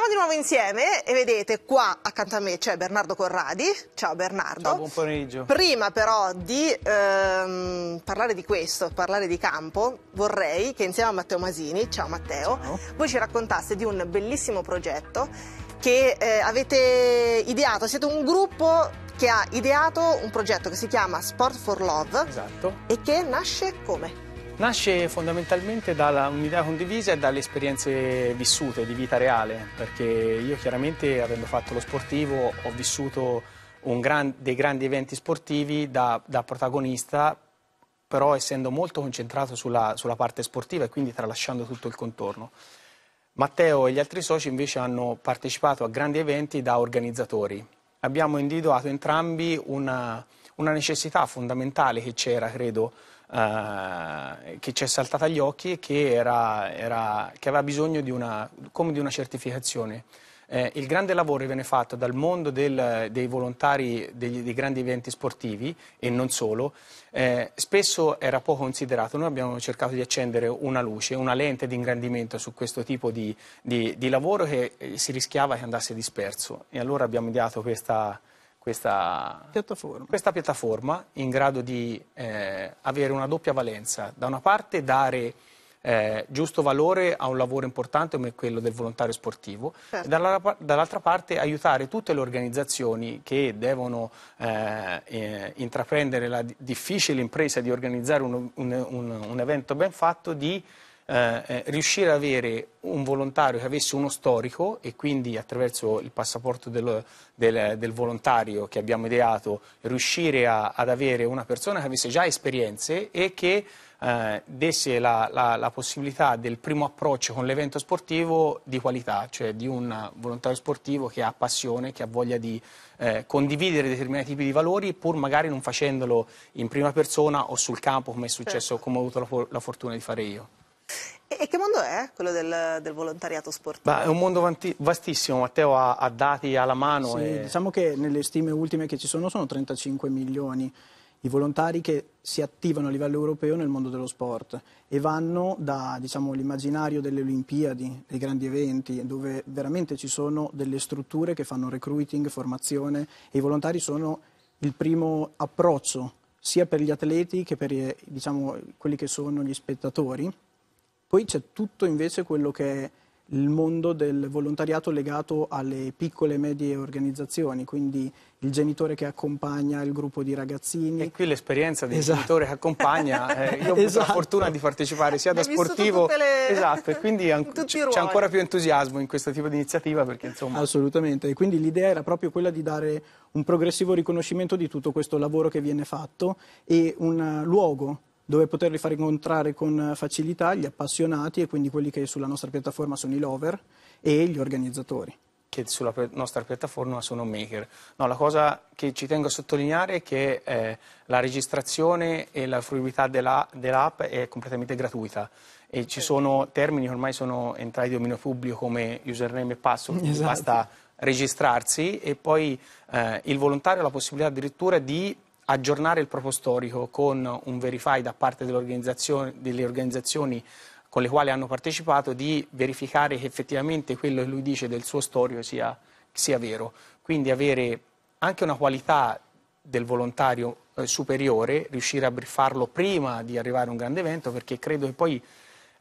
Siamo di nuovo insieme e vedete qua accanto a me c'è Bernardo Corradi. Ciao Bernardo. Ciao, buon pomeriggio. Prima però di ehm, parlare di questo, parlare di campo, vorrei che insieme a Matteo Masini, ciao Matteo, ciao. voi ci raccontaste di un bellissimo progetto che eh, avete ideato, siete un gruppo che ha ideato un progetto che si chiama Sport for Love esatto. e che nasce come? Nasce fondamentalmente da un'idea condivisa e dalle esperienze vissute di vita reale, perché io chiaramente avendo fatto lo sportivo ho vissuto gran, dei grandi eventi sportivi da, da, protagonista, però essendo molto concentrato sulla, sulla parte sportiva e quindi tralasciando tutto il contorno. Matteo e gli altri soci invece hanno partecipato a grandi eventi da organizzatori. Abbiamo individuato entrambi una, una necessità fondamentale che c'era, credo, eh, che ci è saltata agli occhi e che, era, era, che aveva bisogno di una, come di una certificazione. Eh, il grande lavoro viene fatto dal mondo del, dei volontari degli, dei grandi eventi sportivi e non solo, eh, spesso era poco considerato. Noi abbiamo cercato di accendere una luce, una lente di ingrandimento su questo tipo di, di, di lavoro che eh, si rischiava che andasse disperso. E allora abbiamo ideato questa, questa piattaforma. questa piattaforma, in grado di eh, avere una doppia valenza. Da una parte dare eh, giusto valore a un lavoro importante come quello del volontario sportivo certo. e dall'altra parte aiutare tutte le organizzazioni che devono eh, eh, intraprendere la difficile impresa di organizzare un, un, un, un evento ben fatto di eh, eh, riuscire ad avere un volontario che avesse uno storico e quindi attraverso il passaporto del, del, del volontario che abbiamo ideato riuscire a, ad avere una persona che avesse già esperienze e che eh, desse la, la, la, possibilità del primo approccio con l'evento sportivo di qualità, cioè di un volontario sportivo che ha passione, che ha voglia di eh, condividere determinati tipi di valori, pur magari non facendolo in prima persona o sul campo come è successo, certo. come ho avuto la, la fortuna di fare io. E che mondo è quello del, del volontariato sportivo? Beh, è un mondo vastissimo, Matteo ha, ha dati alla mano. Sì, e... Diciamo che nelle stime ultime che ci sono sono 35 milioni i volontari che si attivano a livello europeo nel mondo dello sport e vanno dall'immaginario diciamo, delle Olimpiadi, dei grandi eventi, dove veramente ci sono delle strutture che fanno recruiting, formazione e i volontari sono il primo approccio sia per gli atleti che per diciamo, quelli che sono gli spettatori poi c'è tutto invece quello che è il mondo del volontariato legato alle piccole e medie organizzazioni, quindi il genitore che accompagna il gruppo di ragazzini. E qui l'esperienza del esatto. genitore che accompagna, eh, io ho avuto la esatto. fortuna di partecipare sia da sportivo, le... esatto, e quindi c'è ancora più entusiasmo in questo tipo di iniziativa perché insomma... Assolutamente, e quindi l'idea era proprio quella di dare un progressivo riconoscimento di tutto questo lavoro che viene fatto e un luogo dove poterli far incontrare con eh, facilità gli appassionati e quindi quelli che sulla nostra piattaforma sono i lover e gli organizzatori che sulla nostra piattaforma sono maker. No, la cosa che ci tengo a sottolineare è che eh, la registrazione e la fruibilità dell'app è completamente gratuita e ci certo. sono termini che ormai sono entrati di dominio pubblico come username e password, esatto. basta registrarsi e poi eh, il volontario ha la possibilità addirittura di aggiornare il proprio storico con un verify da parte dell organizzazione, delle organizzazioni con le quali hanno partecipato di verificare che effettivamente quello che lui dice del suo storico sia, sia vero. Quindi avere anche una qualità del volontario eh, superiore, riuscire a farlo prima di arrivare a un grande evento, perché credo che poi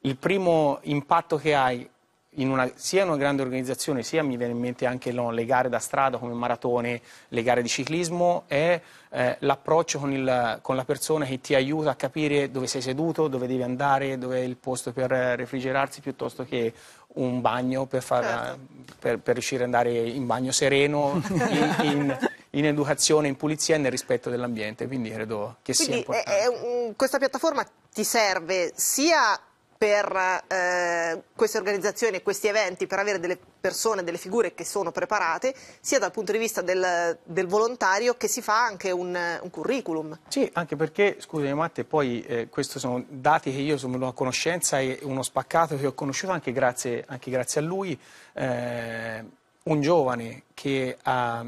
il primo impatto che hai in una, sia in una grande organizzazione, sia mi viene in mente anche no, le gare da strada come maratone, le gare di ciclismo, è eh, l'approccio con, con, la persona che ti aiuta a capire dove sei seduto, dove devi andare, dove è il posto per refrigerarsi, piuttosto che un bagno per, far, certo. per, per riuscire ad andare in bagno sereno, in, in, in educazione, in pulizia e nel rispetto dell'ambiente. Quindi credo che Quindi sia importante. È, è un, questa piattaforma ti serve sia per eh, queste organizzazioni e questi eventi, per avere delle persone, delle figure che sono preparate, sia dal punto di vista del, del volontario che si fa anche un, un curriculum. Sì, anche perché, scusami Matte, poi eh, questi sono dati che io sono a conoscenza e uno spaccato che ho conosciuto anche grazie, anche grazie a lui, eh, un giovane che ha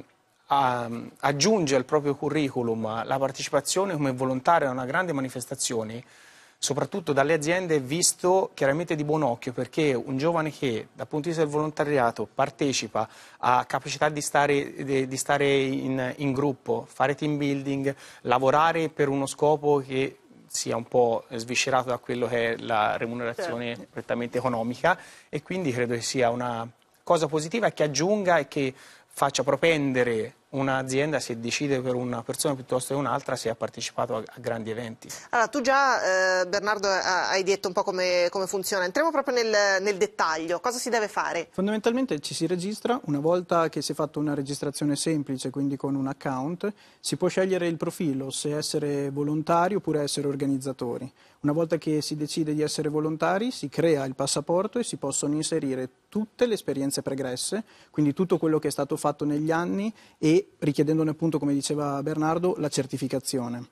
a, aggiunge al proprio curriculum la partecipazione come volontario a una grande manifestazione soprattutto dalle aziende, è visto chiaramente di buon occhio, perché un giovane che dal punto di vista del volontariato partecipa, ha capacità di stare, di stare in, in gruppo, fare team building, lavorare per uno scopo che sia un po' sviscerato da quello che è la remunerazione certo. prettamente economica e quindi credo che sia una cosa positiva che aggiunga e che faccia propendere un'azienda si decide per una persona piuttosto che un'altra se ha partecipato a, a, grandi eventi. Allora, tu già eh, Bernardo eh, hai detto un po' come, come funziona, entriamo proprio nel, nel, dettaglio, cosa si deve fare? Fondamentalmente ci si registra, una volta che si è fatta una registrazione semplice, quindi con un account, si può scegliere il profilo, se essere volontari oppure essere organizzatori. Una volta che si decide di essere volontari, si crea il passaporto e si possono inserire tutte le esperienze pregresse, quindi tutto quello che è stato fatto negli anni e richiedendone appunto, come diceva Bernardo, la certificazione.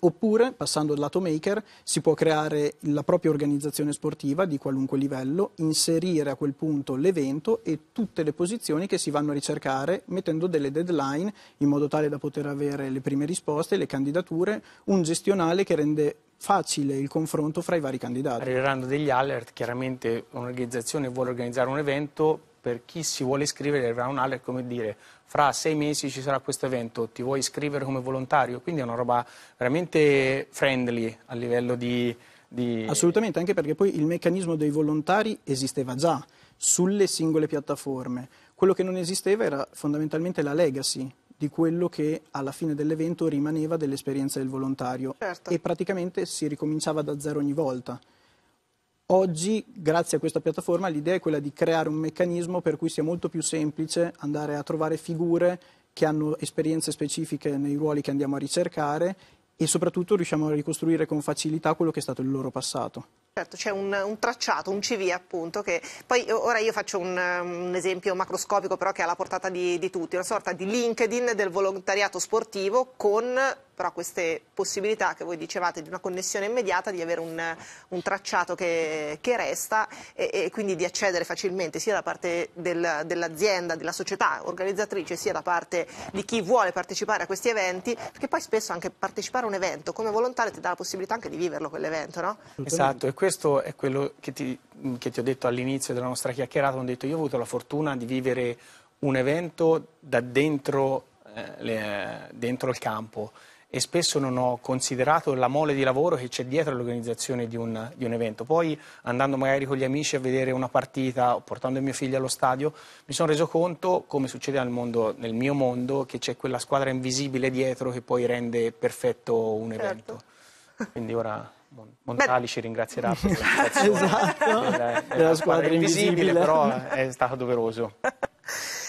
Oppure, passando al lato maker, si può creare la propria organizzazione sportiva di qualunque livello, inserire a quel punto l'evento e tutte le posizioni che si vanno a ricercare, mettendo delle deadline in modo tale da poter avere le prime risposte, le candidature, un gestionale che rende facile il confronto fra i vari candidati. Arriveranno degli alert, chiaramente un'organizzazione vuole organizzare un evento, per chi si vuole iscrivere arriverà un alert come dire fra sei mesi ci sarà questo evento, ti vuoi iscrivere come volontario? Quindi è una roba veramente friendly a livello di... di... Assolutamente, anche perché poi il meccanismo dei volontari esisteva già sulle singole piattaforme. Quello che non esisteva era fondamentalmente la legacy, di quello che alla fine dell'evento rimaneva dell'esperienza del volontario certo. e praticamente si ricominciava da zero ogni volta. Oggi, grazie a questa piattaforma, l'idea è quella di creare un meccanismo per cui sia molto più semplice andare a trovare figure che hanno esperienze specifiche nei ruoli che andiamo a ricercare e soprattutto riusciamo a ricostruire con facilità quello che è stato il loro passato. Certo, c'è un, un, tracciato, un CV appunto, che poi eh, ora io faccio un, mm, un esempio macroscopico però che è alla portata di, di, tutti, una sorta di LinkedIn del volontariato sportivo con però queste possibilità che voi dicevate di una connessione immediata, di avere un, un tracciato che, che resta e, e, quindi di accedere facilmente sia da parte del, dell'azienda, della società organizzatrice, sia da parte di chi vuole partecipare a questi eventi, perché poi spesso anche partecipare a un evento come volontario ti dà la possibilità anche di viverlo quell'evento, no? Esatto, questo è quello che ti, che ti ho detto all'inizio della nostra chiacchierata, ho detto io ho avuto la fortuna di vivere un evento da dentro, eh, le, dentro il campo e spesso non ho considerato la mole di lavoro che c'è dietro l'organizzazione di, di un, evento. Poi andando magari con gli amici a vedere una partita o portando il mio figlio allo stadio, mi sono reso conto, come succede nel, mondo, nel mio mondo, che c'è quella squadra invisibile dietro che poi rende perfetto un certo. evento. Certo. Quindi ora... Montali Beh. ci ringrazierà per esatto. della, della squadra invisibile, però è stato doveroso.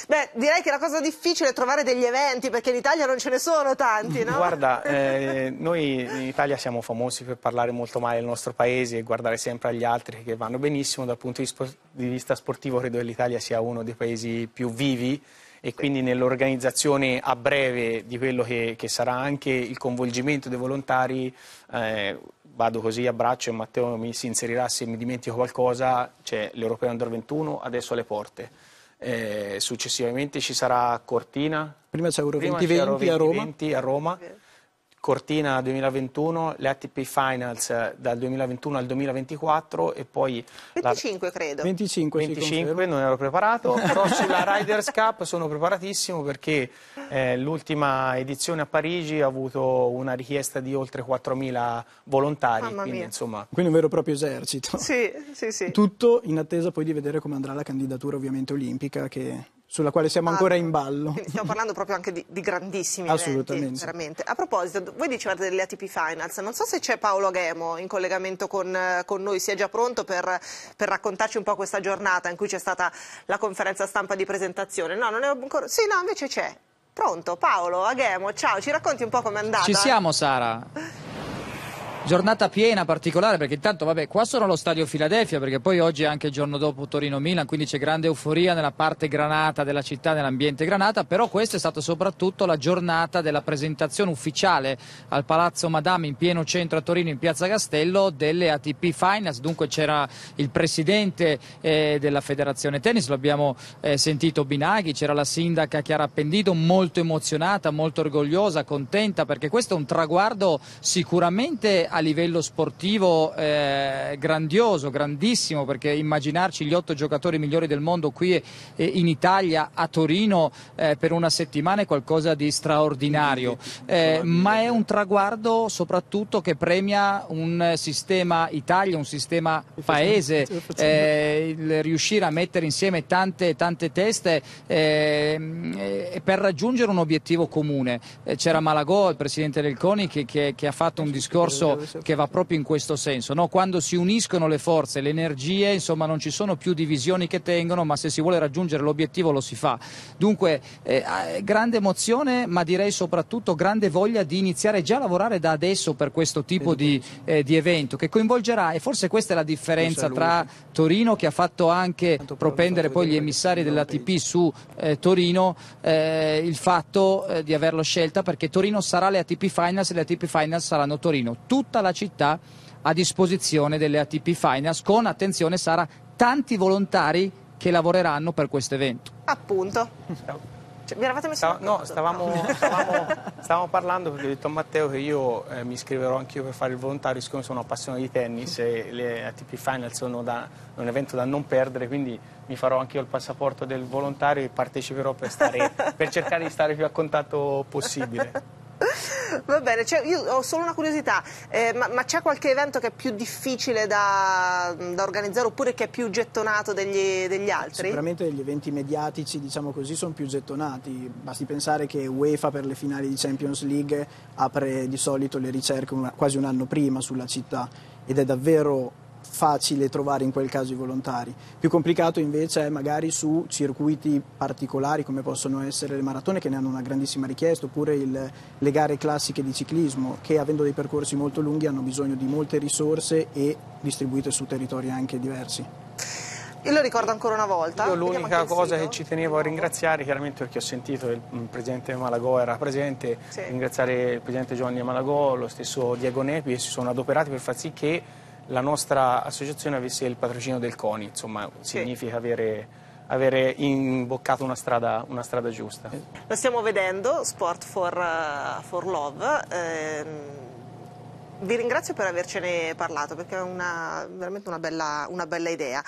Beh, direi che la cosa difficile è trovare degli eventi, perché in Italia non ce ne sono tanti, no? Guarda, eh, noi in Italia siamo famosi per parlare molto male del nostro paese e guardare sempre agli altri che vanno benissimo. Dal punto di, vista sportivo credo che l'Italia sia uno dei paesi più vivi e quindi nell'organizzazione a breve di quello che, che sarà anche il coinvolgimento dei volontari... Eh, vado così a braccio e Matteo mi si inserirà se mi dimentico qualcosa, c'è cioè, l'Europeo Under 21 adesso alle porte. Eh, successivamente ci sarà Cortina. Prima c'è Euro 2020 a Roma. 20 a Roma. Cortina 2021, le ATP Finals dal 2021 al 2024 e poi... 25 la... credo. 25, 25 non ero preparato, però sulla Riders Cup sono preparatissimo perché eh, l'ultima edizione a Parigi ha avuto una richiesta di oltre 4.000 volontari, quindi insomma... Quindi un vero e proprio esercito. Sì, sì, sì. Tutto in attesa poi di vedere come andrà la candidatura ovviamente olimpica che sulla quale siamo ancora in esatto. ballo. stiamo parlando proprio anche di, di grandissimi Assolutamente. Eventi, a proposito, voi dicevate delle ATP Finals, non so se c'è Paolo Aghemo in collegamento con, con noi, sia già pronto per, per, raccontarci un po' questa giornata in cui c'è stata la conferenza stampa di presentazione. No, non è ancora... Sì, no, invece c'è. Pronto, Paolo, Aghemo, ciao, ci racconti un po' com'è andata? Ci siamo, Sara. Giornata piena, particolare, perché intanto, vabbè, qua sono allo stadio Filadelfia, perché poi oggi è anche il giorno dopo Torino-Milan, quindi c'è grande euforia nella parte granata della città, nell'ambiente granata, però questa è stata soprattutto la giornata della presentazione ufficiale al Palazzo Madame in pieno centro a Torino, in Piazza Castello, delle ATP Finals, dunque c'era il presidente eh, della Federazione Tennis, l'abbiamo eh, sentito Binaghi, c'era la sindaca Chiara Appendito, molto emozionata, molto orgogliosa, contenta, perché questo è un traguardo sicuramente a livello sportivo eh, grandioso, grandissimo, perché immaginarci gli otto giocatori migliori del mondo qui eh, in Italia, a Torino, eh, per una settimana è qualcosa di straordinario, eh, ma è un traguardo soprattutto che premia un sistema Italia, un sistema paese, eh, il riuscire a mettere insieme tante, tante teste ehm, eh, per raggiungere un obiettivo comune. c'era Malagò, il presidente del CONI, che, che, che ha fatto un discorso che va proprio in questo senso. No? Quando si uniscono le forze, le energie, insomma non ci sono più divisioni che tengono, ma se si vuole raggiungere l'obiettivo lo si fa. Dunque, eh, ah, grande emozione, ma direi soprattutto grande voglia di iniziare già a lavorare da adesso per questo tipo di, eh, di evento che coinvolgerà, e forse questa è la differenza tra Torino che ha fatto anche propendere poi gli eh, emissari eh, dell'ATP eh, su eh, Torino, il fatto di averlo scelta perché Torino sarà le ATP Finals e le ATP Finals saranno Torino. Tutto tutta la città a disposizione delle ATP Finance con, attenzione Sara, tanti volontari che lavoreranno per questo evento. Appunto. Cioè, mi eravate messo Stav- No, stavamo, stavamo, stavamo, parlando perché ho detto a Matteo che io eh, mi iscriverò anch'io per fare il volontario, siccome sono appassionato di tennis e le ATP Finals sono da, un evento da non perdere, quindi mi farò anch'io il passaporto del volontario e parteciperò per, stare, per cercare di stare più a contatto possibile. Va bene, cioè, io ho solo una curiosità, eh, ma, ma c'è qualche evento che è più difficile da, da organizzare oppure che è più gettonato degli, degli, altri? Sicuramente gli eventi mediatici, diciamo così, sono più gettonati. Basti pensare che UEFA per le finali di Champions League apre di solito le ricerche una, quasi un anno prima sulla città ed è davvero facile trovare in quel caso i volontari. Più complicato invece è magari su circuiti particolari come possono essere le maratone che ne hanno una grandissima richiesta oppure il, le gare classiche di ciclismo che avendo dei percorsi molto lunghi hanno bisogno di molte risorse e distribuite su territori anche diversi. Io lo ricordo ancora una volta. Io l'unica cosa che ci tenevo a ringraziare, chiaramente perché ho sentito che il mm, presidente Malagò era presente, sì. ringraziare il presidente Giovanni Malagò, lo stesso Diego Nepi, che si sono adoperati per far sì che la nostra associazione avesse il patrocinio del CONI, insomma sì. significa avere, avere imboccato una strada, una strada, giusta. Lo stiamo vedendo, Sport for, eh, for Love. Ehm vi ringrazio per avercene parlato perché è una, veramente una bella, una bella idea.